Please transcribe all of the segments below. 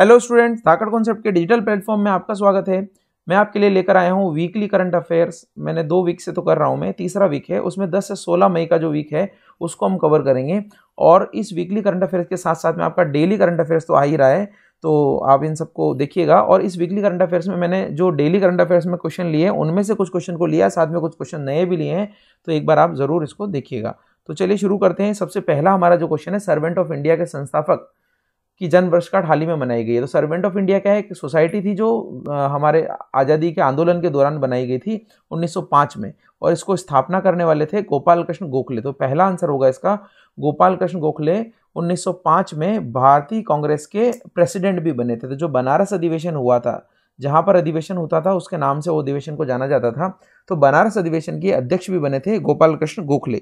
hello student Dhakad concept के digital platform में आपका स्वागत है मैं आपके लिए लेकर आया हूँ वीकली करंट अफेयर्स मैंने दो वीक से तो कर रहा हूँ मैं तीसरा वीक है उसमें 10 से 16 मई का जो वीक है उसको हम कवर करेंगे और इस वीकली करंट अफेयर्स के साथ साथ में आपका डेली करंट अफेयर्स तो आ ही रहा है तो आप इन सबको देखिएगा और इस वीकली करंट अफेयर्स में मैंने जो डेली करंट अफेयर्स में क्वेश्चन लिए उनमें से कुछ क्वेश्चन को लिया साथ में कुछ क्वेश्चन नए भी लिए हैं तो एक बार आप ज़रूर इसको देखिएगा तो चलिए शुरू करते हैं सबसे पहला हमारा जो क्वेश्चन है सर्वेंट ऑफ इंडिया के संस्थापक कि जन्म वर्षगांठ हाल ही में मनाई गई है तो सर्वेंट ऑफ इंडिया क्या है एक सोसाइटी थी जो हमारे आज़ादी के आंदोलन के दौरान बनाई गई थी 1905 में और इसको स्थापना करने वाले थे गोपाल कृष्ण गोखले तो पहला आंसर होगा इसका गोपाल कृष्ण गोखले 1905 में भारतीय कांग्रेस के प्रेसिडेंट भी बने थे तो जो बनारस अधिवेशन हुआ था जहाँ पर अधिवेशन होता था उसके नाम से वो अधिवेशन को जाना जाता था तो बनारस अधिवेशन के अध्यक्ष भी बने थे गोपाल कृष्ण गोखले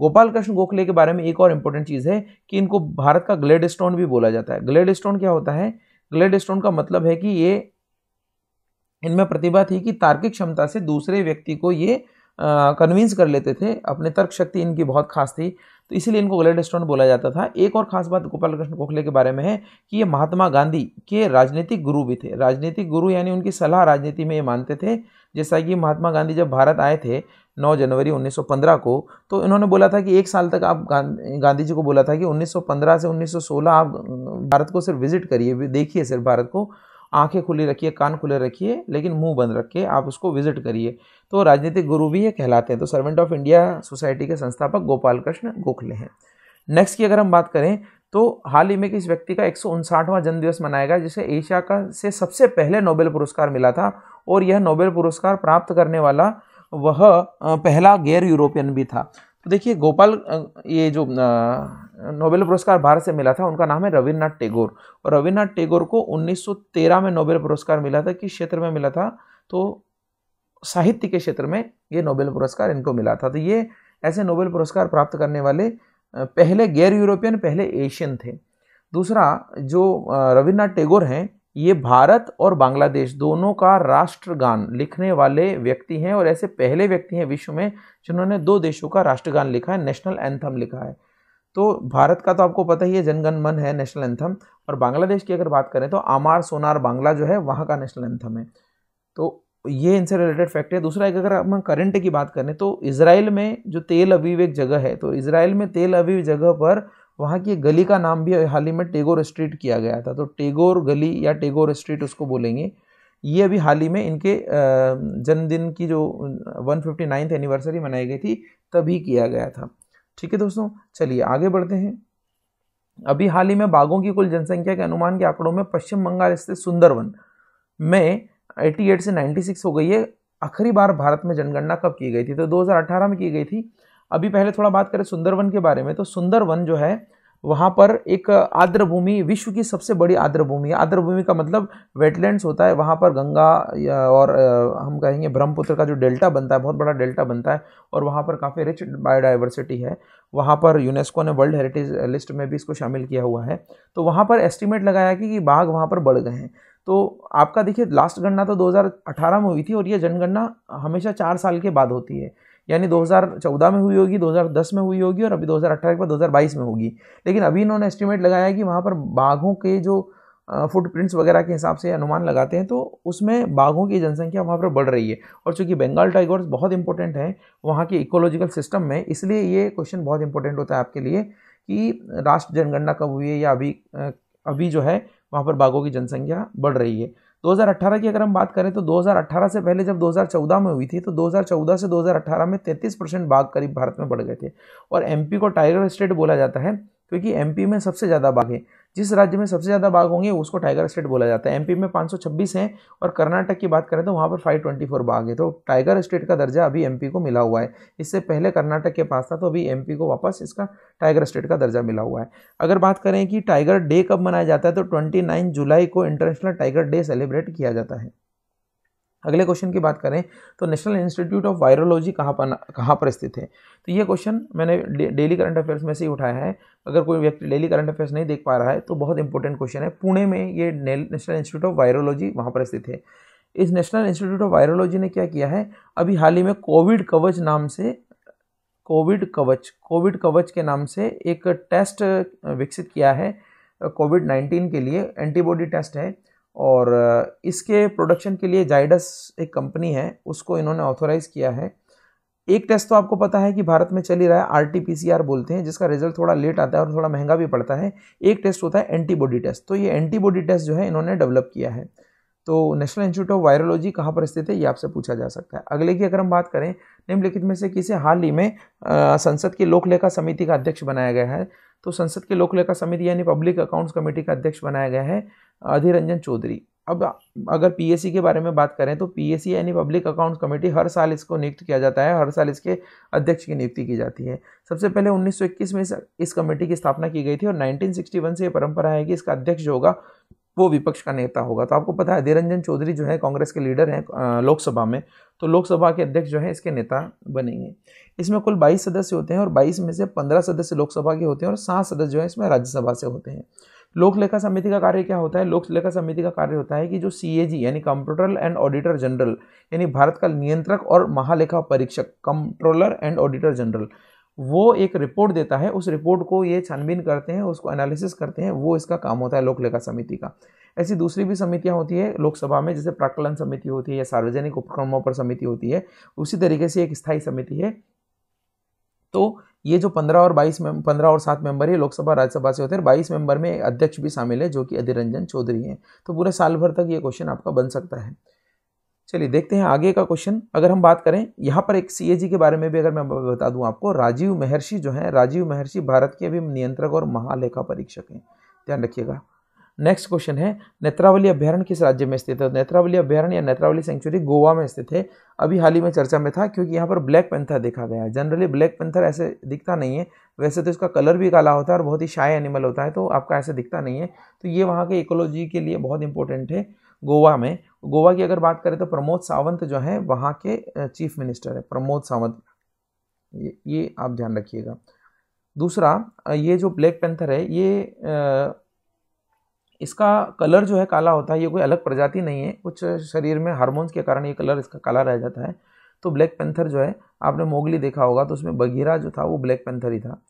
गोपाल कृष्ण गोखले के बारे में एक और इम्पोर्टेंट चीज़ है कि इनको भारत का ग्लेड स्टोन भी बोला जाता है ग्लेड स्टोन क्या होता है ग्लेड स्टोन का मतलब है कि ये इनमें प्रतिभा थी कि तार्किक क्षमता से दूसरे व्यक्ति को ये कन्विंस कर लेते थे अपने तर्क शक्ति इनकी बहुत खास थी तो इसीलिए इनको ग्लेड स्टोन बोला जाता था एक और खास बात गोपाल कृष्ण गोखले के बारे में है कि ये महात्मा गांधी के राजनीतिक गुरु भी थे राजनीतिक गुरु यानी उनकी सलाह राजनीति में ये मानते थे जैसा कि महात्मा गांधी जब भारत आए थे 9 जनवरी 1915 को तो इन्होंने बोला था कि एक साल तक आप गांधी जी को बोला था कि 1915 से 1916 आप भारत को सिर्फ विजिट करिए देखिए सिर्फ भारत को आंखें खुली रखिए कान खुले रखिए लेकिन मुंह बंद रख के आप उसको विजिट करिए तो राजनीतिक गुरु भी ये कहलाते हैं तो सर्वेंट ऑफ इंडिया सोसाइटी के संस्थापक गोपाल कृष्ण गोखले हैं नेक्स्ट की अगर हम बात करें तो हाल ही में किस व्यक्ति का एक सौ जन्मदिवस मनाया गया जिसे एशिया का से सबसे पहले नोबेल पुरस्कार मिला था और यह नोबेल पुरस्कार प्राप्त करने वाला वह पहला गैर यूरोपियन भी था तो देखिए गोपाल ये जो नोबेल पुरस्कार भारत से मिला था उनका नाम है रविन्द्रनाथ टैगोर और रविन्द्रनाथ टैगोर को 1913 में नोबेल पुरस्कार मिला था किस क्षेत्र में मिला था तो साहित्य के क्षेत्र में ये नोबेल पुरस्कार इनको मिला था तो ये ऐसे नोबेल पुरस्कार प्राप्त करने वाले पहले गैर यूरोपियन पहले एशियन थे दूसरा जो रविन्द्रनाथ टैगोर हैं ये भारत और बांग्लादेश दोनों का राष्ट्रगान लिखने वाले व्यक्ति हैं और ऐसे पहले व्यक्ति हैं विश्व में जिन्होंने दो देशों का राष्ट्रगान लिखा है नेशनल एंथम लिखा है तो भारत का तो आपको पता ही है जनगण मन है नेशनल एंथम और बांग्लादेश की अगर बात करें तो आमार सोनार बांग्ला जो है वहाँ का नेशनल एंथम है तो ये इनसे रिलेटेड फैक्ट है दूसरा एक अगर हम करंट की बात करें तो इसराइल में जो तेल अवीव एक जगह है तो इसराइल में तेल अवीव जगह पर वहाँ की गली का नाम भी हाल ही में टेगोर स्ट्रीट किया गया था तो टेगोर गली या टेगोर स्ट्रीट उसको बोलेंगे ये अभी हाल ही में इनके जन्मदिन की जो वन फिफ्टी नाइन्थ एनिवर्सरी मनाई गई थी तभी किया गया था ठीक है दोस्तों चलिए आगे बढ़ते हैं अभी हाल ही में बाघों की कुल जनसंख्या के अनुमान के आंकड़ों में पश्चिम बंगाल स्थित सुंदरवन में 88 से 96 हो गई है आखिरी बार भारत में जनगणना कब की गई थी तो 2018 में की गई थी अभी पहले थोड़ा बात करें सुंदरवन के बारे में तो सुंदरवन जो है वहाँ पर एक आर्द्र भूमि विश्व की सबसे बड़ी आर्द्र भूमि है आर्द्र भूमि का मतलब वेटलैंड्स होता है वहाँ पर गंगा और हम कहेंगे ब्रह्मपुत्र का जो डेल्टा बनता है बहुत बड़ा डेल्टा बनता है और वहाँ पर काफ़ी रिच बायोडाइवर्सिटी है वहाँ पर यूनेस्को ने वर्ल्ड हेरिटेज लिस्ट में भी इसको शामिल किया हुआ है तो वहाँ पर एस्टिमेट लगाया कि, कि बाघ वहाँ पर बढ़ गए हैं तो आपका देखिए लास्ट गणना तो 2018 में हुई थी और ये जनगणना हमेशा चार साल के बाद होती है यानी 2014 में हुई होगी 2010 में हुई होगी और अभी 2018 के बाद 2022 में होगी लेकिन अभी इन्होंने एस्टिमेट लगाया कि वहाँ पर बाघों के जो फुटप्रिंट्स वगैरह के हिसाब से अनुमान लगाते हैं तो उसमें बाघों की जनसंख्या वहाँ पर बढ़ रही है और चूंकि बंगाल टाइगर्स बहुत इंपॉर्टेंट हैं वहाँ के इकोलॉजिकल सिस्टम में इसलिए ये क्वेश्चन बहुत इंपॉर्टेंट होता है आपके लिए कि राष्ट्र जनगणना कब हुई है या अभी अभी जो है वहाँ पर बाघों की जनसंख्या बढ़ रही है 2018 की अगर हम बात करें तो 2018 से पहले जब 2014 में हुई थी तो 2014 से 2018 में 33 परसेंट बाघ करीब भारत में बढ़ गए थे और एमपी को टाइगर स्टेट बोला जाता है क्योंकि एम में सबसे ज़्यादा बाघ है जिस राज्य में सबसे ज़्यादा बाघ होंगे उसको टाइगर स्टेट बोला जाता है एमपी में 526 हैं और कर्नाटक की बात करें तो वहाँ पर 524 बाघ है तो टाइगर स्टेट का दर्जा अभी एमपी को मिला हुआ है इससे पहले कर्नाटक के पास था तो अभी एमपी को वापस इसका टाइगर स्टेट का दर्जा मिला हुआ है अगर बात करें कि टाइगर डे कब मनाया जाता है तो ट्वेंटी जुलाई को इंटरनेशनल टाइगर डे सेलिब्रेट किया जाता है अगले क्वेश्चन की बात करें तो नेशनल इंस्टीट्यूट ऑफ वायरोलॉजी कहाँ पर कहाँ पर स्थित है तो ये क्वेश्चन मैंने डेली करंट अफेयर्स में से ही उठाया है अगर कोई व्यक्ति डेली करंट अफेयर्स नहीं देख पा रहा है तो बहुत इंपॉर्टेंट क्वेश्चन है पुणे में ये नेशनल इंस्टीट्यूट ऑफ वायरोलॉजी वहाँ पर स्थित है इस नेशनल इंस्टीट्यूट ऑफ वायरोलॉजी ने क्या किया है अभी हाल ही में कोविड कवच नाम से कोविड कवच कोविड कवच के नाम से एक टेस्ट विकसित किया है कोविड नाइन्टीन के लिए एंटीबॉडी टेस्ट है और इसके प्रोडक्शन के लिए जाइडस एक कंपनी है उसको इन्होंने ऑथोराइज़ किया है एक टेस्ट तो आपको पता है कि भारत में चल ही रहा है आर बोलते हैं जिसका रिजल्ट थोड़ा लेट आता है और थोड़ा महंगा भी पड़ता है एक टेस्ट होता है एंटीबॉडी टेस्ट तो ये एंटीबॉडी टेस्ट जो है इन्होंने डेवलप किया है तो नेशनल इंस्टीट्यूट ऑफ वायरोलॉजी कहाँ पर स्थित है ये आपसे पूछा जा सकता है अगले की अगर हम बात करें निम्नलिखित में से किसे हाल ही में आ, संसद की लोकलेखा समिति का अध्यक्ष बनाया गया है तो संसद की लोकलेखा समिति यानी पब्लिक अकाउंट्स कमेटी का अध्यक्ष बनाया गया है अधीर रंजन चौधरी अब अगर पीएसी के बारे में बात करें तो पीएसी यानी पब्लिक अकाउंट्स कमेटी हर साल इसको नियुक्त किया जाता है हर साल इसके अध्यक्ष की नियुक्ति की जाती है सबसे पहले 1921 में इस, इस कमेटी की स्थापना की गई थी और 1961 से ये परंपरा है कि इसका अध्यक्ष जो होगा वो विपक्ष का नेता होगा तो आपको पता है अधीर रंजन चौधरी जो है कांग्रेस के लीडर हैं लोकसभा में तो लोकसभा के अध्यक्ष जो है इसके नेता बनेंगे इसमें कुल 22 सदस्य होते हैं और 22 में से 15 सदस्य लोकसभा के होते हैं और सात सदस्य जो है इसमें राज्यसभा से होते हैं लोक लेखा समिति का कार्य क्या होता है लोक लेखा समिति का कार्य होता है कि जो सी यानी कंप्यूटर एंड ऑडिटर जनरल यानी भारत का नियंत्रक और महालेखा परीक्षक कंट्रोलर एंड ऑडिटर जनरल वो एक रिपोर्ट देता है उस रिपोर्ट को ये छानबीन करते हैं उसको एनालिसिस करते हैं वो इसका काम होता है लोक लेखा समिति का ऐसी दूसरी भी समितियाँ होती है लोकसभा में जैसे प्राकलन समिति होती है या सार्वजनिक उपक्रमों पर समिति होती है उसी तरीके से एक स्थायी समिति है तो ये जो पंद्रह और बाईस में पंद्रह और सात मेंबर ये लोकसभा राज्यसभा से होते हैं बाईस मेंबर में अध्यक्ष भी शामिल है जो कि अधीर रंजन चौधरी हैं तो पूरे साल भर तक ये क्वेश्चन आपका बन सकता है चलिए देखते हैं आगे का क्वेश्चन अगर हम बात करें यहाँ पर एक सी के बारे में भी अगर मैं बता दूँ आपको राजीव महर्षि जो है राजीव महर्षि भारत के अभी नियंत्रक और महालेखा परीक्षक हैं ध्यान रखिएगा नेक्स्ट क्वेश्चन है नेत्रावली अभ्यारण किस राज्य में स्थित है नेत्रावली अभ्यारण या नेत्रावली सेंचुरी गोवा में स्थित है अभी हाल ही में चर्चा में था क्योंकि यहाँ पर ब्लैक पेंथर देखा गया है जनरली ब्लैक पेंथर ऐसे दिखता नहीं है वैसे तो इसका कलर भी काला होता है और बहुत ही शाय एनिमल होता है तो आपका ऐसे दिखता नहीं है तो ये वहाँ के इकोलॉजी के लिए बहुत इंपॉर्टेंट है गोवा में गोवा की अगर बात करें तो प्रमोद सावंत जो है वहाँ के चीफ मिनिस्टर है प्रमोद सावंत ये, ये आप ध्यान रखिएगा दूसरा ये जो ब्लैक पेंथर है ये इसका कलर जो है काला होता है ये कोई अलग प्रजाति नहीं है कुछ शरीर में हार्मोन्स के कारण ये कलर इसका काला रह जाता है तो ब्लैक पेंथर जो है आपने मोगली देखा होगा तो उसमें बघीरा जो था वो ब्लैक पेंथर ही था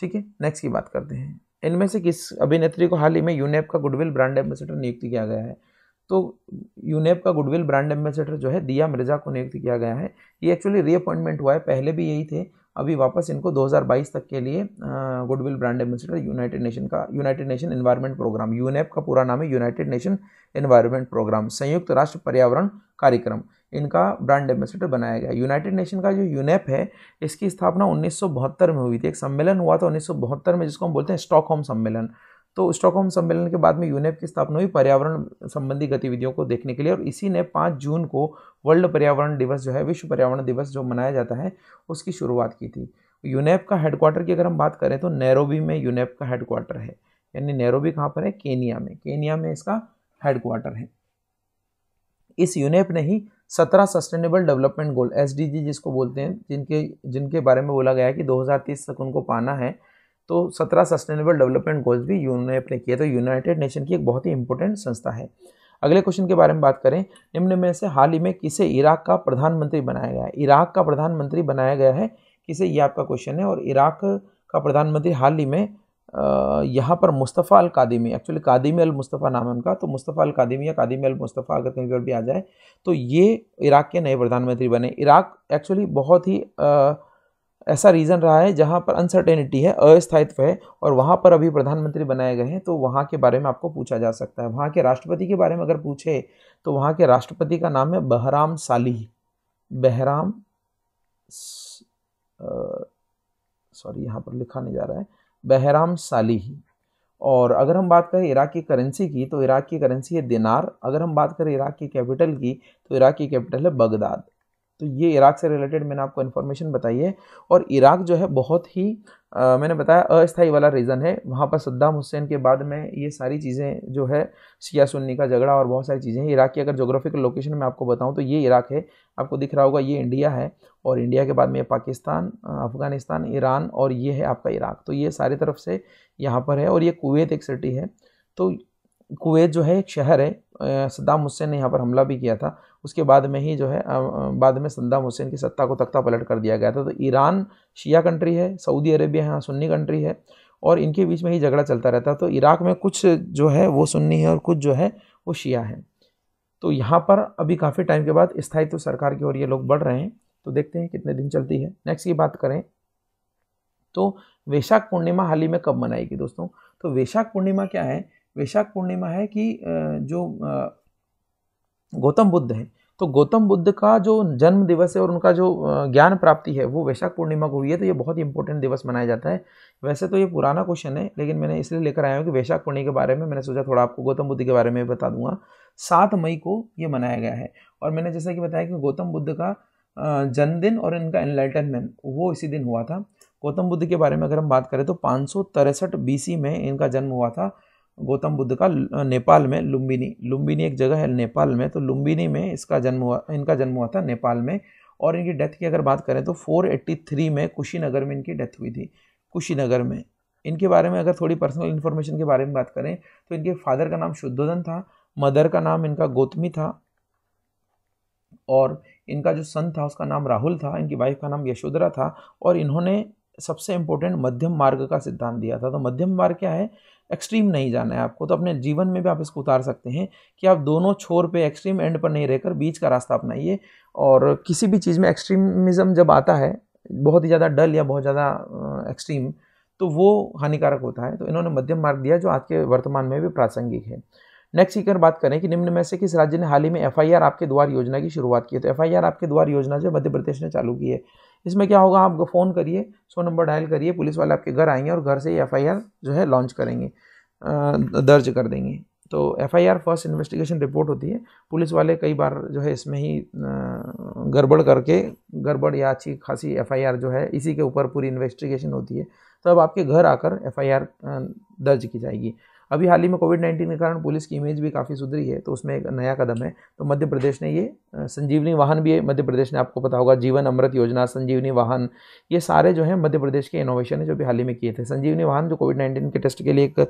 ठीक है नेक्स्ट की बात करते हैं इनमें से किस अभिनेत्री को हाल ही में यूनेप का गुडविल ब्रांड एम्बेसडर नियुक्त किया गया है तो यूनेप का गुडविल ब्रांड एम्बेसडर जो है दिया मिर्जा को नियुक्त किया गया है ये एक्चुअली रीअपॉइंटमेंट हुआ है पहले भी यही थे अभी वापस इनको 2022 तक के लिए goodwill brand ambassador United Nation का United Nation environment programme UNEP का पूरा नाम है यूनाइटेड नेशन एनवायरनमेंट प्रोग्राम संयुक्त राष्ट्र पर्यावरण कार्यक्रम इनका ब्रांड एम्बेसडर बनाया गया यूनाइटेड नेशन का जो यूनेप है इसकी स्थापना उन्नीस में हुई थी एक सम्मेलन हुआ था उन्नीस में जिसको हम बोलते हैं स्टॉक सम्मेलन तो स्टॉकहोम सम्मेलन के बाद में यूनेप की स्थापना हुई पर्यावरण संबंधी गतिविधियों को देखने के लिए और इसी ने पाँच जून को वर्ल्ड पर्यावरण दिवस जो है विश्व पर्यावरण दिवस जो मनाया जाता है उसकी शुरुआत की थी यूनेप का हेडक्वार्टर की अगर हम बात करें तो नैरोबी में यूनेप का हेडक्वार्टर है यानी नैरोबी कहाँ पर है केनिया में केनिया में इसका हेडक्वार्टर है इस यूनेप ने ही सत्रह सस्टेनेबल डेवलपमेंट गोल एस जिसको बोलते हैं जिनके जिनके बारे में बोला गया है कि 2030 तक उनको पाना है तो सत्रह सस्टेनेबल डेवलपमेंट गोल्स भी यू ने अपने किए तो यूनाइटेड नेशन की एक बहुत ही इंपॉर्टेंट संस्था है अगले क्वेश्चन के बारे में बात करें निम्न में से हाल ही में किसे इराक का प्रधानमंत्री बनाया गया है इराक का प्रधानमंत्री बनाया गया है किसे ये आपका क्वेश्चन है और इराक का प्रधानमंत्री हाल ही में यहाँ पर Mustafa al Kadhimi actually Kadhimi al Mustafa नाम है उनका तो मुस्तफ़ा अल कादिमी या कादिमी अल मुस्तफ़ा अगर कहीं पर भी आ जाए तो ये इराक के नए प्रधानमंत्री बने इराक एक्चुअली बहुत ही आ, ऐसा रीज़न रहा है जहाँ पर अनसर्टेनिटी है अस्थायित्व है और वहाँ पर अभी प्रधानमंत्री बनाए गए हैं तो वहाँ के बारे में आपको पूछा जा सकता है वहाँ के राष्ट्रपति के बारे में अगर पूछे तो वहाँ के राष्ट्रपति का नाम है बहराम साली बहराम सॉरी यहाँ पर लिखा नहीं जा रहा है बहराम साली और अगर हम बात करें इराक की करेंसी की तो इराक की करेंसी है दिनार अगर हम बात करें इराक की कैपिटल की तो इराक की कैपिटल है बगदाद तो ये इराक़ से रिलेटेड मैंने आपको इन्फॉर्मेशन बताई है और इराक़ जो है बहुत ही आ, मैंने बताया अस्थाई वाला रीज़न है वहाँ पर सद्दाम हुसैन के बाद में ये सारी चीज़ें जो है सिया सुन्नी का झगड़ा और बहुत सारी चीज़ें हैं इराक़ की अगर जोग्राफिकल लोकेशन में आपको बताऊँ तो ये इराक़ है आपको दिख रहा होगा ये इंडिया है और इंडिया के बाद में ये पाकिस्तान अफ़गानिस्तान ईरान और ये है आपका इराक़ तो ये सारी तरफ से यहाँ पर है और ये कुवैत एक सिटी है तो कुवैत जो है एक शहर है सद्दाम हुसैन ने यहाँ पर हमला भी किया था उसके बाद में ही जो है बाद में सद्दाम हुसैन की सत्ता को तख्ता पलट कर दिया गया था तो ईरान शिया कंट्री है सऊदी अरेबिया यहाँ सुन्नी कंट्री है और इनके बीच में ही झगड़ा चलता रहता है तो इराक में कुछ जो है वो सुन्नी है और कुछ जो है वो शिया है तो यहाँ पर अभी काफ़ी टाइम के बाद स्थायित्व तो सरकार की ओर ये लोग बढ़ रहे हैं तो देखते हैं कितने दिन चलती है नेक्स्ट की बात करें तो वैशाख पूर्णिमा हाल ही में कब मनाएगी दोस्तों तो वैशाख पूर्णिमा क्या है वैशाख पूर्णिमा है कि जो गौतम बुद्ध हैं तो गौतम बुद्ध का जो जन्म दिवस है और उनका जो ज्ञान प्राप्ति है वो वैशाख पूर्णिमा को हुई है तो ये बहुत ही इंपॉर्टेंट दिवस मनाया जाता है वैसे तो ये पुराना क्वेश्चन है लेकिन मैंने इसलिए लेकर आया हूँ कि वैशाख पूर्णिमा के बारे में मैंने सोचा थोड़ा आपको गौतम बुद्ध के बारे में बता दूंगा सात मई को ये मनाया गया है और मैंने जैसा कि बताया कि गौतम बुद्ध का जन्मदिन और इनका एनलाइटनमेंट वो इसी दिन हुआ था गौतम बुद्ध के बारे में अगर हम बात करें तो पाँच सौ में इनका जन्म हुआ था गौतम बुद्ध का नेपाल में लुम्बिनी लुम्बिनी एक जगह है नेपाल में तो लुम्बिनी में इसका जन्म हुआ इनका जन्म हुआ था नेपाल में और इनकी डेथ की अगर बात करें तो 483 में कुशीनगर में इनकी डेथ हुई थी कुशीनगर में इनके बारे में अगर थोड़ी पर्सनल इन्फॉर्मेशन के बारे में बात करें तो इनके फादर का नाम शुद्धोधन था मदर का नाम इनका गौतमी था और इनका जो सन था उसका नाम राहुल था इनकी वाइफ का नाम यशोधरा था और इन्होंने सबसे इम्पोर्टेंट मध्यम मार्ग का सिद्धांत दिया था तो मध्यम मार्ग क्या है एक्सट्रीम नहीं जाना है आपको तो अपने जीवन में भी आप इसको उतार सकते हैं कि आप दोनों छोर पे एक्सट्रीम एंड पर नहीं रहकर बीच का रास्ता अपनाइए और किसी भी चीज़ में एक्सट्रीमिज़म जब आता है बहुत ही ज़्यादा डल या बहुत ज़्यादा एक्सट्रीम तो वो हानिकारक होता है तो इन्होंने मध्यम मार्ग दिया जो आज के वर्तमान में भी प्रासंगिक है नेक्स्ट की बात करें कि निम्न में से किस राज्य ने हाल ही में एफ आपके द्वार योजना की शुरुआत की है तो एफ आपके द्वार योजना जो मध्य प्रदेश ने चालू की है इसमें क्या होगा आप फ़ोन करिए सो नंबर डायल करिए पुलिस वाले आपके घर आएंगे और घर से ही एफ जो है लॉन्च करेंगे दर्ज कर देंगे तो F I R first investigation report होती है पुलिस वाले कई बार जो है इसमें ही गड़बड़ करके गड़बड़ या अच्छी खासी एफ आई आर जो है इसी के ऊपर पूरी इन्वेस्टिगेशन होती है तो अब आपके घर आकर एफ आई आर दर्ज की जाएगी अभी हाल ही में कोविड नाइन्टीन के कारण पुलिस की इमेज भी काफ़ी सुधरी है तो उसमें एक नया कदम है तो मध्य प्रदेश ने ये संजीवनी वाहन भी है मध्य प्रदेश ने आपको पता होगा जीवन अमृत योजना संजीवनी वाहन ये सारे जो हैं मध्य प्रदेश के इनोवेशन है जो भी हाल ही में किए थे संजीवनी वाहन जो कोविड नाइन्टीन के टेस्ट के लिए एक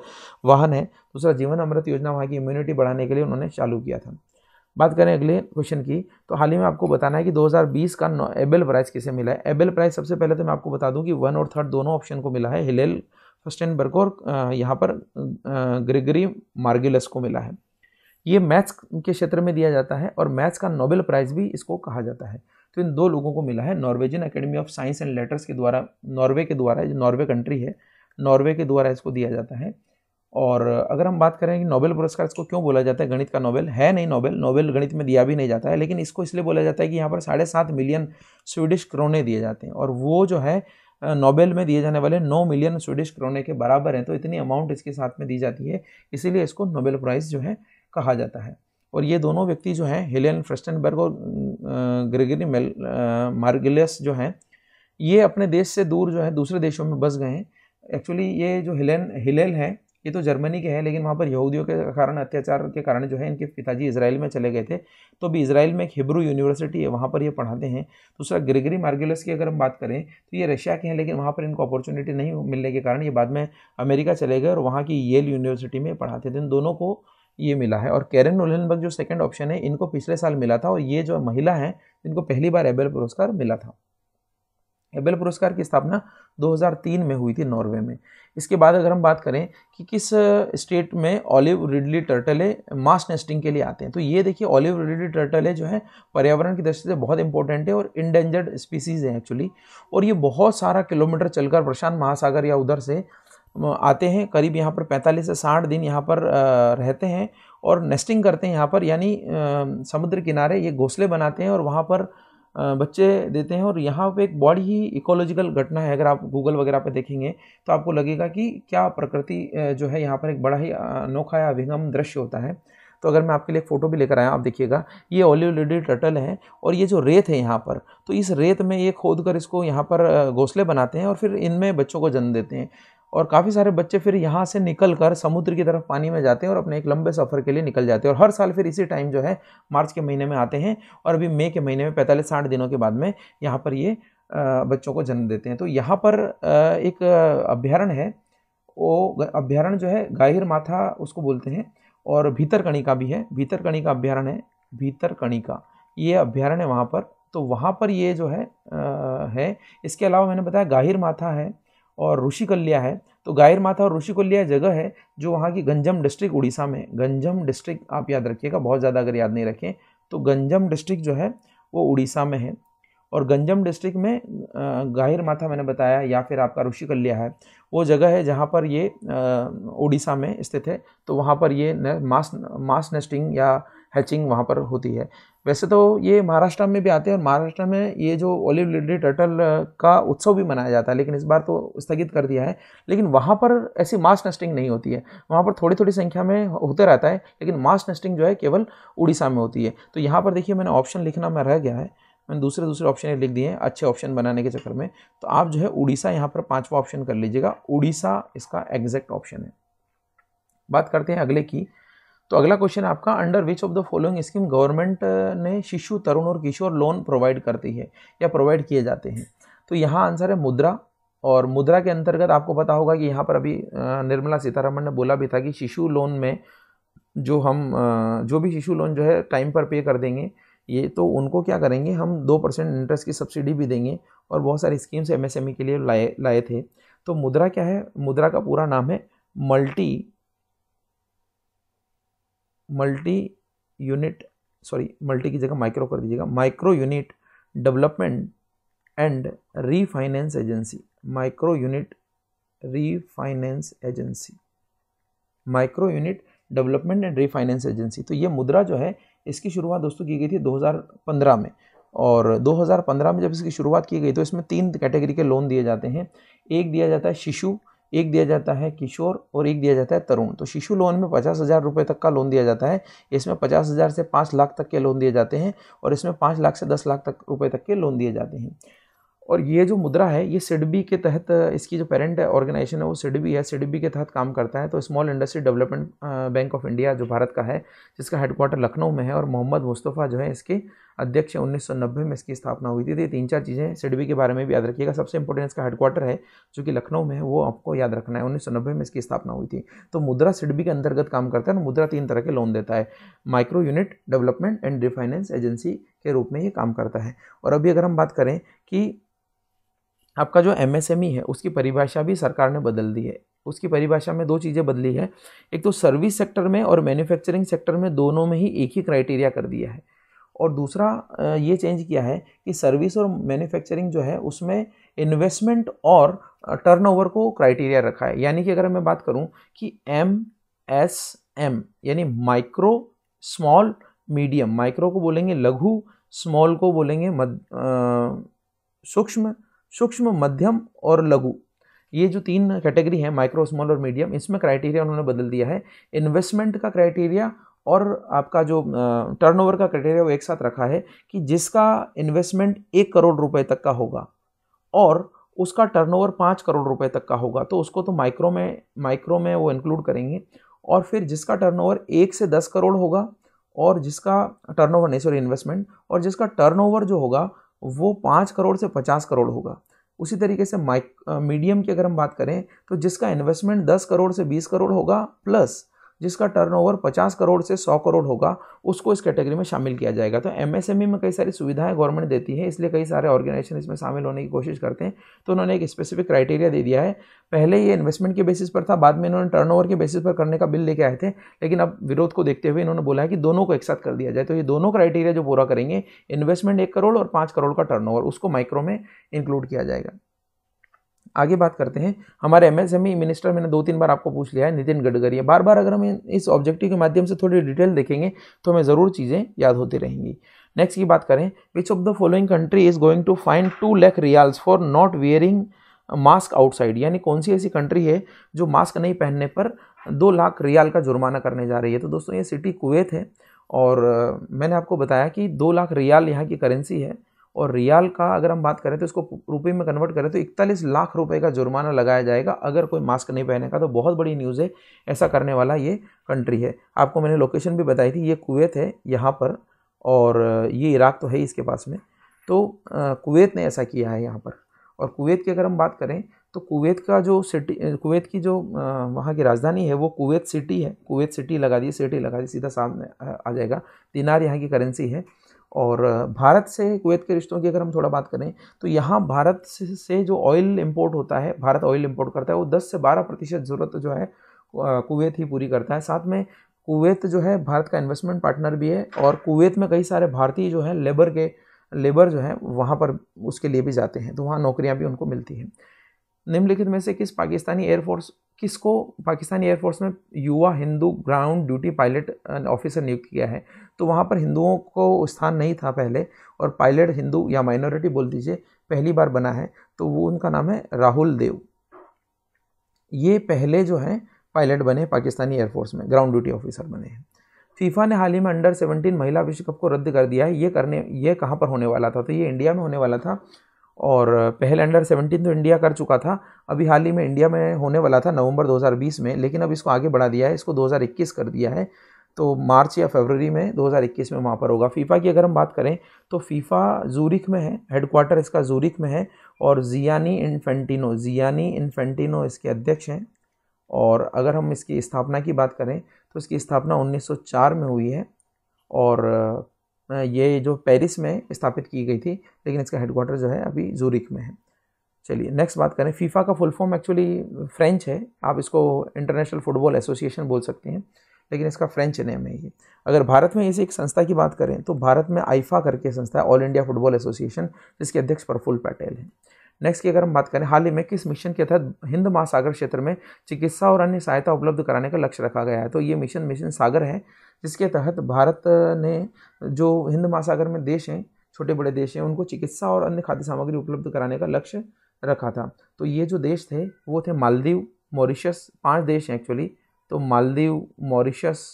वाहन है दूसरा जीवन अमृत योजना वहाँ की इम्यूनिटी बढ़ाने के लिए उन्होंने चालू किया था बात करें अगले क्वेश्चन की तो हाल ही में आपको बताना है कि 2020 का एबल प्राइज किसे मिला है एबल प्राइज सबसे पहले तो मैं आपको बता दूं कि वन और थर्ड दोनों ऑप्शन को मिला है हिलेल फर्स्टनबर्ग और यहाँ पर ग्रेगरी मार्गिलस को मिला है ये मैथ्स के क्षेत्र में दिया जाता है और मैथ्स का नोबेल प्राइज भी इसको कहा जाता है तो इन दो लोगों को मिला है Norwegian academy of science and letters के द्वारा नॉर्वे के द्वारा जो नॉर्वे कंट्री है नॉर्वे के द्वारा इसको दिया जाता है और अगर हम बात करें कि नोबेल पुरस्कार इसको क्यों बोला जाता है गणित का नोबेल है नहीं नोबेल नोबेल गणित में दिया भी नहीं जाता है लेकिन इसको इसलिए बोला जाता है कि यहाँ पर साढ़े सात मिलियन स्वीडिश क्रोने दिए जाते हैं और वो जो है नोबेल में दिए जाने वाले नौ मिलियन स्वीडिश क्रोने के बराबर हैं तो इतनी अमाउंट इसके साथ में दी जाती है इसीलिए इसको नोबेल प्राइज़ जो है कहा जाता है और ये दोनों व्यक्ति जो हैं हिलेन फ्रेस्टनबर्ग और ग्रेगरी मेल मार्गिलियस जो हैं ये अपने देश से दूर जो है दूसरे देशों में बस गए हैं एक्चुअली ये जो हिलेन हिलेल है ये तो जर्मनी के हैं लेकिन वहाँ पर यहूदियों के कारण अत्याचार के कारण जो है इनके पिताजी इसराइल में चले गए थे तो अभी इसराइल में एक हिब्रू यूनिवर्सिटी है वहाँ पर ये पढ़ाते हैं दूसरा ग्रेगरी मार्गुलस की अगर हम बात करें तो ये रशिया के हैं लेकिन वहाँ पर इनको अपॉर्चुनिटी नहीं मिलने के कारण ये बाद में अमेरिका चले गए और वहाँ की येल यूनिवर्सिटी में पढ़ाते थे इन दोनों को ये मिला है और कैरन ओलनबर्ग जो सेकंड ऑप्शन है इनको पिछले साल मिला था और ये जो महिला हैं इनको पहली बार एबेल पुरस्कार मिला था एबेल पुरस्कार की स्थापना 2003 में हुई थी नॉर्वे में इसके बाद अगर हम बात करें कि किस स्टेट में olive ridley turtle mass nesting के लिए आते हैं तो ये देखिए ऑलिव रिडली टर्टले जो है पर्यावरण की दृष्टि से बहुत इंपॉर्टेंट है और इंडेंजर्ड स्पीसीज हैं एक्चुअली और ये बहुत सारा किलोमीटर चलकर प्रशांत महासागर या उधर से आते हैं करीब यहाँ पर 45 से 60 दिन यहाँ पर रहते हैं और नेस्टिंग करते हैं यहाँ पर यानी समुद्र किनारे ये घोंसले बनाते हैं और वहाँ पर बच्चे देते हैं और यहाँ पे एक बड़ी ही इकोलॉजिकल घटना है अगर आप गूगल वगैरह पे देखेंगे तो आपको लगेगा कि क्या प्रकृति जो है यहाँ पर एक बड़ा ही अनोखा या अभिगम दृश्य होता है तो अगर मैं आपके लिए फ़ोटो भी लेकर आया आप देखिएगा ये ओलिवलिडी टटल है और ये जो रेत है यहाँ पर तो इस रेत में ये खोद कर इसको यहाँ पर घोंसले बनाते हैं और फिर इनमें बच्चों को जन्म देते हैं और काफ़ी सारे बच्चे फिर यहाँ से निकल कर समुद्र की तरफ पानी में जाते हैं और अपने एक लंबे सफ़र के लिए निकल जाते हैं और हर साल फिर इसी टाइम जो है मार्च के महीने में आते हैं और अभी मई के महीने में पैंतालीस साठ दिनों के बाद में यहाँ पर ये बच्चों को जन्म देते हैं तो यहाँ पर एक अभ्यारण है वो अभ्यारण जो है गाहिर माथा उसको बोलते हैं और भीतर कणिका भी है भीतर कणिका अभ्यारण है भीतर कणिका ये अभ्यारण है वहाँ पर तो वहाँ पर ये जो है आ, है इसके अलावा मैंने बताया गाहिर माथा है और ऋषिकल्या है तो गायर माथा और ऋषिकल्या जगह है जो वहाँ की गंजम डिस्ट्रिक्ट उड़ीसा में गंजम डिस्ट्रिक्ट आप याद रखिएगा बहुत ज़्यादा अगर याद नहीं रखें तो गंजम डिस्ट्रिक्ट जो है वो उड़ीसा में है और गंजम डिस्ट्रिक्ट में गाहिर माथा मैंने बताया या फिर आपका ऋषिकल्या है वो जगह है जहाँ पर ये उड़ीसा में स्थित है तो वहाँ पर ये मास मास नेस्टिंग या हैचिंग वहाँ पर होती है वैसे तो ये महाराष्ट्र में भी आते हैं और महाराष्ट्र में ये जो ओलिव लिडी टर्टल का उत्सव भी मनाया जाता है लेकिन इस बार तो स्थगित कर दिया है लेकिन वहाँ पर ऐसी मास नेस्टिंग नहीं होती है वहाँ पर थोड़ी थोड़ी संख्या में होते रहता है लेकिन मास नेस्टिंग जो है केवल उड़ीसा में होती है तो यहाँ पर देखिए मैंने ऑप्शन लिखना में रह गया है मैंने दूसरे दूसरे ऑप्शन लिख दिए हैं अच्छे ऑप्शन बनाने के चक्कर में तो आप जो है उड़ीसा यहाँ पर पाँचवा ऑप्शन कर लीजिएगा उड़ीसा इसका एग्जैक्ट ऑप्शन है बात करते हैं अगले की तो अगला क्वेश्चन आपका under which of the following scheme government ने शिशु तरुण और किशोर लोन प्रोवाइड करती है या प्रोवाइड किए जाते हैं तो यहाँ आंसर है मुद्रा और मुद्रा के अंतर्गत आपको पता होगा कि यहाँ पर अभी निर्मला सीतारामन ने बोला भी था कि शिशु लोन में जो हम जो भी शिशु लोन जो है टाइम पर पे कर देंगे ये तो उनको क्या करेंगे हम दो परसेंट इंटरेस्ट की सब्सिडी भी देंगे और बहुत सारी स्कीम्स एमएसएमई e के लिए लाए लाए थे तो मुद्रा क्या है मुद्रा का पूरा नाम है multi multi unit sorry multi की जगह माइक्रो कर दीजिएगा micro unit development and refinance agency micro unit refinance agency micro unit development and refinance agency तो ये मुद्रा जो है इसकी शुरुआत दोस्तों की गई थी 2015 में और 2015 में जब इसकी शुरुआत की गई तो इसमें तीन कैटेगरी के लोन दिए जाते हैं एक दिया जाता है शिशु एक दिया जाता है किशोर और एक दिया जाता है तरुण तो शिशु लोन में पचास हज़ार रुपये तक का लोन दिया जाता है इसमें पचास हज़ार से पाँच लाख तक के लोन दिए जाते हैं और इसमें पाँच लाख से दस लाख तक रुपये तक के लोन दिए जाते हैं और ये जो मुद्रा है ये सिडबी के तहत इसकी जो पेरेंट ऑर्गेनाइजेशन है वो सिडबी है सिडबी के तहत काम करता है तो small industry development bank of India जो भारत का है जिसका हेडक्वार्टर लखनऊ में है और मोहम्मद मुस्तफ़ा जो है इसके अध्यक्ष उन्नीस में इसकी स्थापना हुई थी तो ये तीन चार चीज़ें सिडबी के बारे में भी याद रखिएगा सबसे इंपॉर्टेंट इसका हेडक्वार्टर है जो कि लखनऊ में है वो आपको याद रखना है उन्नीस में इसकी स्थापना हुई थी तो मुद्रा सिडबी के अंतर्गत काम करता है और मुद्रा तीन तरह के लोन देता है micro unit development and refinance agency के रूप में ये काम करता है और अभी अगर हम बात करें कि आपका जो एमएसएमई e है उसकी परिभाषा भी सरकार ने बदल दी है उसकी परिभाषा में दो चीज़ें बदली है एक तो सर्विस सेक्टर में और मैन्युफैक्चरिंग सेक्टर में दोनों में ही एक ही क्राइटेरिया कर दिया है और दूसरा ये चेंज किया है कि सर्विस और मैन्युफैक्चरिंग जो है उसमें इन्वेस्टमेंट और टर्नओवर को क्राइटेरिया रखा है यानी कि अगर मैं बात करूँ कि एम एस एम यानी माइक्रो स्मॉल मीडियम माइक्रो को बोलेंगे लघु स्मॉल को बोलेंगे मध सूक्ष्म सूक्ष्म मध्यम और लघु ये जो तीन कैटेगरी है माइक्रो स्मॉल और मीडियम इसमें क्राइटेरिया उन्होंने बदल दिया है इन्वेस्टमेंट का क्राइटेरिया और आपका जो टर्नओवर का क्राइटेरिया वो एक साथ रखा है कि जिसका इन्वेस्टमेंट एक करोड़ रुपए तक का होगा और उसका टर्नओवर पाँच करोड़ रुपए तक का होगा तो उसको तो माइक्रो में माइक्रो में वो इंक्लूड करेंगे और फिर जिसका टर्नओवर एक से दस करोड़ होगा और जिसका टर्नओवर नहीं सॉरी इन्वेस्टमेंट और जिसका टर्नओवर जो होगा वो पाँच करोड़ से पचास करोड़ होगा उसी तरीके से माइक मीडियम की अगर हम बात करें तो जिसका इन्वेस्टमेंट दस करोड़ से बीस करोड़ होगा प्लस जिसका टर्नओवर 50 करोड़ से 100 करोड़ होगा उसको इस कैटेगरी में शामिल किया जाएगा तो एमएसएमई e में कई सारी सुविधाएं गवर्नमेंट देती है इसलिए कई सारे ऑर्गेनाइजेशन इसमें शामिल होने की कोशिश करते हैं तो उन्होंने एक स्पेसिफिक क्राइटेरिया दे दिया है पहले ये इन्वेस्टमेंट के बेसिस पर था बाद में इन्होंने टर्नओवर के बेसिस पर करने का बिल लेके आए थे लेकिन अब विरोध को देखते हुए इन्होंने बोला है कि दोनों को एक साथ कर दिया जाए तो ये दोनों क्राइटेरिया जो पूरा करेंगे इन्वेस्टमेंट एक करोड़ और पाँच करोड़ का टर्नओवर उसको माइक्रो में इंक्लूड किया जाएगा आगे बात करते हैं हमारे एमएसएमई मिनिस्टर e मैंने दो तीन बार आपको पूछ लिया है नितिन गडकरी बार बार अगर हम इस ऑब्जेक्टिव के माध्यम से थोड़ी डिटेल देखेंगे तो हमें ज़रूर चीज़ें याद होती रहेंगी नेक्स्ट की बात करें which of the following country is going to fine two lakh riyals for not wearing mask outside यानी कौन सी ऐसी कंट्री है जो मास्क नहीं पहनने पर दो लाख रियाल का जुर्माना करने जा रही है तो दोस्तों ये सिटी कुवैत है और मैंने आपको बताया कि दो लाख रियाल यहाँ की करेंसी है और रियाल का अगर हम बात करें तो इसको रुपये में कन्वर्ट करें तो इकतालीस लाख रुपये का जुर्माना लगाया जाएगा अगर कोई मास्क नहीं पहनेगा तो बहुत बड़ी न्यूज़ है ऐसा करने वाला ये कंट्री है आपको मैंने लोकेशन भी बताई थी ये कुवैत है यहाँ पर और ये इराक तो है इसके पास में तो कुवैत ने ऐसा किया है यहाँ पर और कुवैत की अगर हम बात करें तो कुवैत का जो सिटी कुवैत की जो वहाँ की राजधानी है वो कुवैत सिटी है कुवैत सिटी लगा दी सिटी लगा दी सीधा सामने आ जाएगा दिनार यहाँ की करेंसी है और भारत से कुवैत के रिश्तों की अगर हम थोड़ा बात करें तो यहाँ भारत से जो ऑयल इम्पोर्ट होता है भारत ऑयल इम्पोर्ट करता है वो 10 से 12 प्रतिशत ज़रूरत जो है कुवैत ही पूरी करता है साथ में कुवैत जो है भारत का इन्वेस्टमेंट पार्टनर भी है और कुवैत में कई सारे भारतीय जो हैं लेबर के लेबर जो है वहाँ पर उसके लिए भी जाते हैं तो वहाँ नौकरियाँ भी उनको मिलती हैं निम्नलिखित में से किस पाकिस्तानी एयरफोर्स किसको पाकिस्तानी एयरफोर्स में युवा Hindu ground duty pilot officer नियुक्त किया है तो वहाँ पर हिंदुओं को स्थान नहीं था पहले और पायलट हिंदू या माइनॉरिटी बोल दीजिए पहली बार बना है तो वो उनका नाम है राहुल देव ये पहले जो है पायलट बने पाकिस्तानी एयरफोर्स में ग्राउंड ड्यूटी ऑफिसर बने हैं फीफा ने हाल ही में अंडर 17 महिला विश्व कप को रद्द कर दिया है ये करने ये कहाँ पर होने वाला था तो ये इंडिया में होने वाला था और पहले अंडर 17 तो इंडिया कर चुका था अभी हाल ही में इंडिया में होने वाला था नवंबर 2020 में लेकिन अब इसको आगे बढ़ा दिया है इसको 2021 कर दिया है तो मार्च या फरवरी में 2021 में वहाँ पर होगा फीफा की अगर हम बात करें तो फीफा जूरिक में है हेडक्वार्टर इसका जूरिक में है और जियानी इन्फेंटिनो जियानी इन्फेंटिनो इसके अध्यक्ष हैं और अगर हम इसकी स्थापना की बात करें तो इसकी स्थापना 1904 में हुई है और ये जो पेरिस में स्थापित की गई थी लेकिन इसका हेडक्वार्टर जो है अभी जूरिक में है चलिए नेक्स्ट बात करें फीफा का फुल फॉर्म एक्चुअली फ्रेंच है आप इसको इंटरनेशनल फुटबॉल एसोसिएशन बोल सकते हैं लेकिन इसका फ्रेंच नेम है ये अगर भारत में इसी एक संस्था की बात करें तो भारत में आइफा करके संस्था है ऑल इंडिया फुटबॉल एसोसिएशन जिसके अध्यक्ष प्रफुल्ल पटेल हैं नेक्स्ट की अगर हम बात करें हाल ही में किस मिशन के तहत हिंद महासागर क्षेत्र में चिकित्सा और अन्य सहायता उपलब्ध कराने का लक्ष्य रखा गया है तो ये मिशन मिशन सागर है जिसके तहत भारत ने जो हिंद महासागर में देश हैं छोटे बड़े देश हैं उनको चिकित्सा और अन्य खाद्य सामग्री उपलब्ध कराने का लक्ष्य रखा था तो ये जो देश थे वो थे मालदीव मॉरिशस पांच देश हैं एक्चुअली तो मालदीव मॉरिशस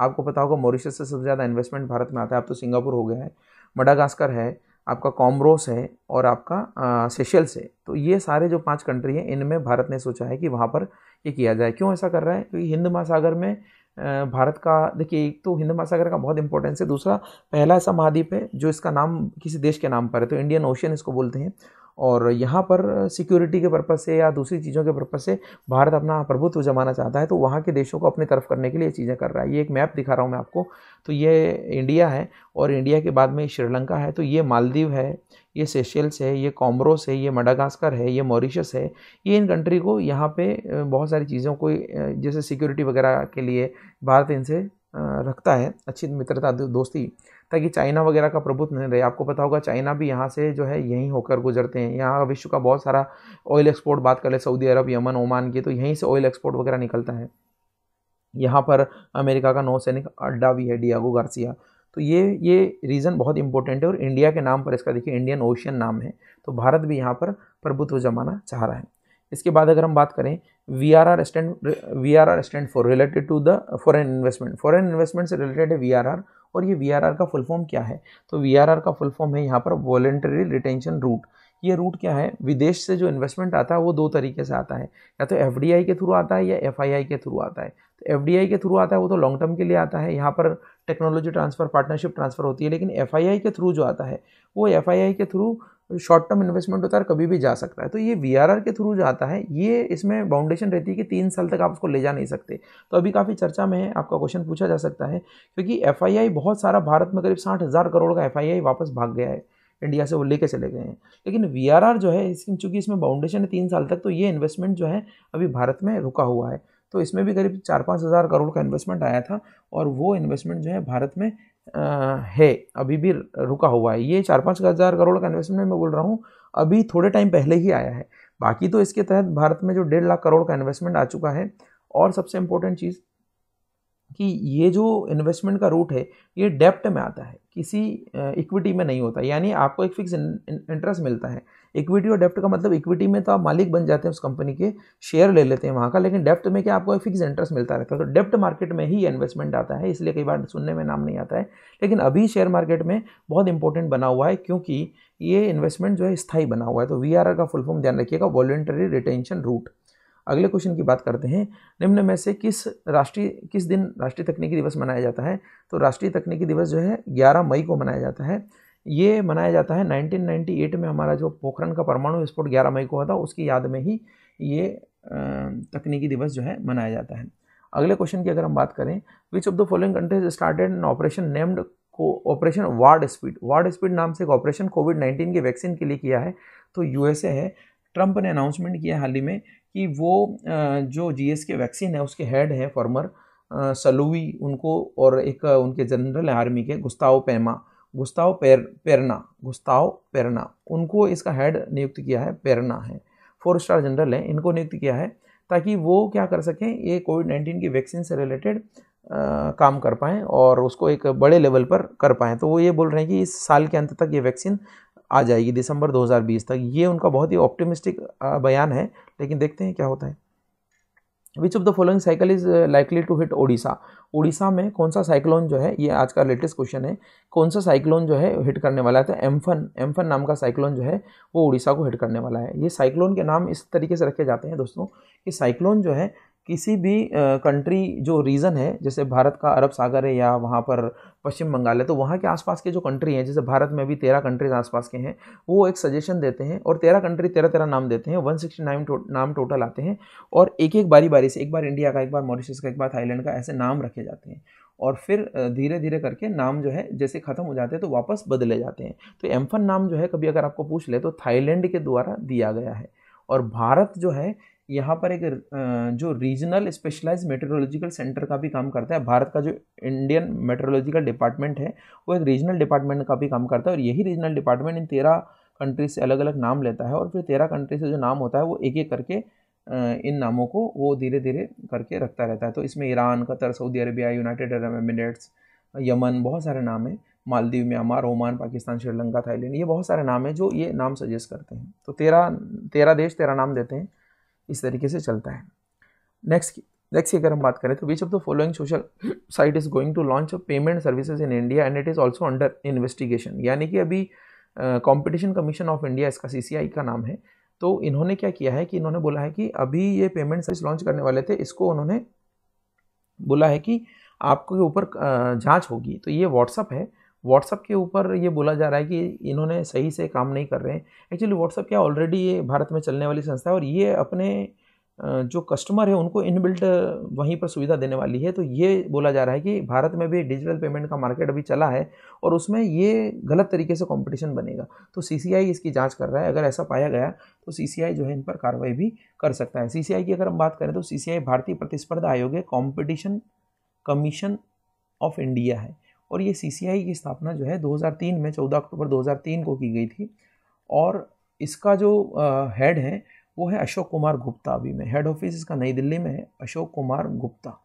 आपको पता होगा मॉरिशस से सबसे ज़्यादा इन्वेस्टमेंट भारत में आता है आप तो सिंगापुर हो गया है मडागास्कर है आपका कॉमरोस है और आपका सेशल्स है तो ये सारे जो पांच कंट्री हैं इनमें भारत ने सोचा है कि वहाँ पर ये किया जाए क्यों ऐसा कर रहा है क्योंकि हिंद महासागर में भारत का देखिए एक तो हिंद महासागर का बहुत इंपॉर्टेंस है दूसरा पहला ऐसा महाद्वीप है जो इसका नाम किसी देश के नाम पर है तो इंडियन ओशियन इसको बोलते हैं और यहाँ पर सिक्योरिटी के पर्पज़ से या दूसरी चीज़ों के पर्पज़ से भारत अपना प्रभुत्व जमाना चाहता है तो वहाँ के देशों को अपनी तरफ करने के लिए चीज़ें कर रहा है ये एक मैप दिखा रहा हूँ मैं आपको तो ये इंडिया है और इंडिया के बाद में श्रीलंका है तो ये मालदीव है ये सेशेल्स है ये कॉम्ब्रोस है ये मडागास्कर है ये मॉरिशस है ये इन कंट्री को यहाँ पर बहुत सारी चीज़ों को जैसे सिक्योरिटी वगैरह के लिए भारत इनसे रखता है अच्छी मित्रता दोस्ती ताकि चाइना वगैरह का प्रभुत्व नहीं रहे आपको पता होगा चाइना भी यहाँ से जो है यहीं होकर गुजरते हैं यहाँ विश्व का बहुत सारा ऑयल एक्सपोर्ट बात कर ले सऊदी अरब यमन ओमान की तो यहीं से ऑयल एक्सपोर्ट वगैरह निकलता है यहाँ पर अमेरिका का नौसैनिक अड्डा भी है डियागो गार्सिया तो ये ये रीज़न बहुत इंपॉर्टेंट है और इंडिया के नाम पर इसका देखिए इंडियन ओशियन नाम है तो भारत भी यहाँ पर प्रभुत्व जमाना चाह रहा है इसके बाद अगर हम बात करें V R R stand V R R stand for related to the foreign investment foreign investment से रिलेटेड है वी आर आर और ये वी का फुल फॉर्म क्या है तो वी का फुल फॉर्म है यहाँ पर वॉलेंटरी रिटेंशन रूट ये रूट क्या है विदेश से जो इन्वेस्टमेंट आता है वो दो तरीके से आता है या तो एफ के थ्रू आता है या एफ के थ्रू आता है तो एफ के थ्रू आता है वो तो लॉन्ग टर्म के लिए आता है यहाँ पर टेक्नोलॉजी ट्रांसफ़र पार्टनरशिप ट्रांसफ़र होती है लेकिन एफ के थ्रू जो आता है वो एफ के थ्रू शॉर्ट टर्म इन्वेस्टमेंट होता है कभी भी जा सकता है तो ये वी के थ्रू जाता है ये इसमें बाउंडेशन रहती है कि तीन साल तक आप उसको ले जा नहीं सकते तो अभी काफ़ी चर्चा में है आपका क्वेश्चन पूछा जा सकता है क्योंकि एफ बहुत सारा भारत में करीब साठ हज़ार करोड़ का एफ वापस भाग गया है इंडिया से वो लेके चले गए हैं लेकिन वी जो है इसकी चूँकि इसमें बाउंडेशन है तीन साल तक तो ये इन्वेस्टमेंट जो है अभी भारत में रुका हुआ है तो इसमें भी करीब चार पाँच हज़ार करोड़ का इन्वेस्टमेंट आया था और वो इन्वेस्टमेंट जो है भारत में है अभी भी रुका हुआ है ये चार पाँच हज़ार करोड़ का इन्वेस्टमेंट मैं बोल रहा हूँ अभी थोड़े टाइम पहले ही आया है बाकी तो इसके तहत भारत में जो डेढ़ लाख करोड़ का इन्वेस्टमेंट आ चुका है और सबसे इम्पोर्टेंट चीज़ कि ये जो इन्वेस्टमेंट का रूट है ये डेप्ट में आता है किसी इक्विटी में नहीं होता यानी आपको एक फिक्स इंटरेस्ट मिलता है इक्विटी और डेप्ट का मतलब इक्विटी में तो आप मालिक बन जाते हैं उस कंपनी के शेयर ले लेते हैं वहाँ का लेकिन डेप्ट में क्या आपको फिक्स इंटरेस्ट मिलता रहता है तो डेप्ट मार्केट में ही इन्वेस्टमेंट आता है इसलिए कई बार सुनने में नाम नहीं आता है लेकिन अभी शेयर मार्केट में बहुत इंपॉर्टेंट बना हुआ है क्योंकि ये इन्वेस्टमेंट जो है स्थायी बना हुआ है तो वी का फुल फॉर्म ध्यान रखिएगा वॉलेंटरी रिटेंशन रूट अगले क्वेश्चन की बात करते हैं निम्न में से किस राष्ट्रीय किस दिन राष्ट्रीय तकनीकी दिवस मनाया जाता है तो राष्ट्रीय तकनीकी दिवस जो है 11 मई को मनाया जाता है ये मनाया जाता है 1998 में हमारा जो पोखरण का परमाणु विस्फोट 11 मई को हुआ था उसकी याद में ही ये तकनीकी दिवस जो है मनाया जाता है अगले क्वेश्चन की अगर हम बात करें which of the following countries started an operation named को operation warp speed warp speed नाम से एक ऑपरेशन कोविड नाइन्टीन के वैक्सीन के लिए किया है तो यूएसए है ट्रंप ने अनाउंसमेंट किया हाल ही में कि वो जो जी के वैक्सीन है उसके हेड है फॉर्मर सलूवी उनको और एक उनके जनरल आर्मी के गुस्ताव पैमा गुस्ताव पेर पेरना गुस्ताव पेरना उनको इसका हेड नियुक्त किया है पेरना है फोर स्टार जनरल है इनको नियुक्त किया है ताकि वो क्या कर सकें ये कोविड नाइन्टीन की वैक्सीन से रिलेटेड काम कर पाएँ और उसको एक बड़े लेवल पर कर पाएँ तो वो ये बोल रहे हैं कि इस साल के अंत तक ये वैक्सीन आ जाएगी दिसंबर 2020 तक ये उनका बहुत ही ऑप्टिमिस्टिक बयान है लेकिन देखते हैं क्या होता है which of the following cyclone is likely to hit Odisha Odisha में कौन सा साइक्लोन जो है ये आज का लेटेस्ट क्वेश्चन है कौन सा साइक्लोन जो है हिट करने वाला है तो एम्फन एम्फन नाम का साइक्लोन जो है वो उड़ीसा को हिट करने वाला है ये साइक्लोन के नाम इस तरीके से रखे जाते हैं दोस्तों कि साइक्लोन जो है किसी भी कंट्री uh, जो रीजन है जैसे भारत का अरब सागर है या वहाँ पर पश्चिम बंगाल है तो वहाँ के आसपास के जो कंट्री हैं जैसे भारत में भी तेरह कंट्रीज आसपास के हैं वो एक सजेशन देते हैं और तेरह कंट्री तेरह तेरह नाम देते हैं वन सिक्सटी नाइन नाम टोटल आते हैं और एक एक बारी बारी से एक बार इंडिया का एक बार मॉरिशस का एक बार थाईलैंड का ऐसे नाम रखे जाते हैं और फिर धीरे धीरे करके नाम जो है जैसे ख़त्म हो जाते हैं तो वापस बदले जाते हैं तो एम्फन नाम जो है कभी अगर आपको पूछ ले तो थाईलैंड के द्वारा दिया गया है और भारत जो है यहाँ पर एक जो रीजनल स्पेशलाइज मेट्रोलॉजिकल सेंटर का भी काम करता है भारत का जो इंडियन मेट्रोलॉजिकल डिपार्टमेंट है वो एक रीजनल डिपार्टमेंट का भी काम करता है और यही रीजनल डिपार्टमेंट इन तेरह कंट्री से अलग अलग नाम लेता है और फिर तेरह कंट्री से जो नाम होता है वो एक एक करके इन नामों को वो धीरे धीरे करके रखता रहता है तो इसमें Iran Qatar Saudi Arabia United Arab Emirates Yemen बहुत सारे नाम हैं Maldives Myanmar Oman Pakistan Sri Lanka Thailand ये बहुत सारे नाम हैं जो ये नाम सजेस्ट करते हैं तो तेरह तेरह देश तेरह नाम देते हैं इस तरीके से चलता है नेक्स्ट नेक्स्ट की अगर हम बात करें तो which of the following social site is going to launch a payment services in India and it is also under investigation यानी कि अभी कॉम्पिटिशन कमीशन ऑफ इंडिया इसका सी का नाम है तो इन्होंने क्या किया है कि इन्होंने बोला है कि अभी ये पेमेंट सर्विस लॉन्च करने वाले थे इसको उन्होंने बोला है कि आपके ऊपर जांच होगी तो ये व्हाट्सअप है व्हाट्सअप के ऊपर ये बोला जा रहा है कि इन्होंने सही से काम नहीं कर रहे हैं एक्चुअली व्हाट्सअप क्या ऑलरेडी ये भारत में चलने वाली संस्था है और ये अपने जो कस्टमर है उनको इनबिल्ट वहीं पर सुविधा देने वाली है तो ये बोला जा रहा है कि भारत में भी डिजिटल पेमेंट का मार्केट अभी चला है और उसमें ये गलत तरीके से कंपटीशन बनेगा तो सी इसकी जांच कर रहा है अगर ऐसा पाया गया तो सी जो है इन पर कार्रवाई भी कर सकता है सी की अगर हम बात करें तो सी भारतीय प्रतिस्पर्धा आयोग है कॉम्पिटिशन कमीशन ऑफ इंडिया है और ये सी की स्थापना जो है 2003 में 14 अक्टूबर 2003 को की गई थी और इसका जो हेड है वो है अशोक कुमार गुप्ता अभी में हेड ऑफिस इसका नई दिल्ली में है अशोक कुमार गुप्ता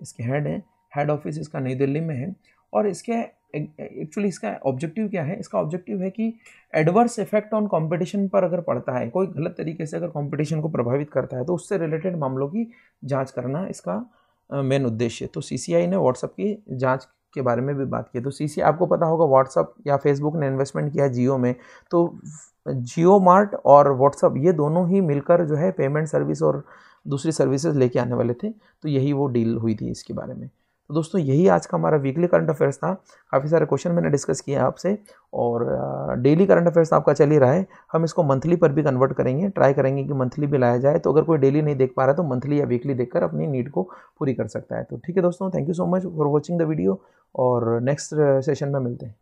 इसके हेड हैं हेड ऑफिस इसका नई दिल्ली में है और इसके एक्चुअली इसका ऑब्जेक्टिव क्या है इसका ऑब्जेक्टिव है कि एडवर्स इफेक्ट ऑन कंपटीशन पर अगर पड़ता है कोई गलत तरीके से अगर कंपटीशन को प्रभावित करता है तो उससे रिलेटेड मामलों की जांच करना इसका मेन उद्देश्य तो सीसीआई ने व्हाट्सएप की जांच के बारे में भी बात की तो सीसी आपको पता होगा व्हाट्सअप या फेसबुक ने इन्वेस्टमेंट किया जियो में तो जियो मार्ट और व्हाट्सअप ये दोनों ही मिलकर जो है पेमेंट सर्विस और दूसरी सर्विसेज लेके आने वाले थे तो यही वो डील हुई थी इसके बारे में तो दोस्तों यही आज का हमारा वीकली करंट अफेयर्स था काफ़ी सारे क्वेश्चन मैंने डिस्कस किया आपसे और डेली करंट अफेयर्स आपका चल ही रहा है हम इसको मंथली पर भी कन्वर्ट करेंगे ट्राई करेंगे कि मंथली भी लाया जाए तो अगर कोई डेली नहीं देख पा रहा है तो मंथली या वीकली देखकर अपनी नीड को पूरी कर सकता है तो ठीक है दोस्तों thank you so much for watching the video और नेक्स्ट सेशन में मिलते हैं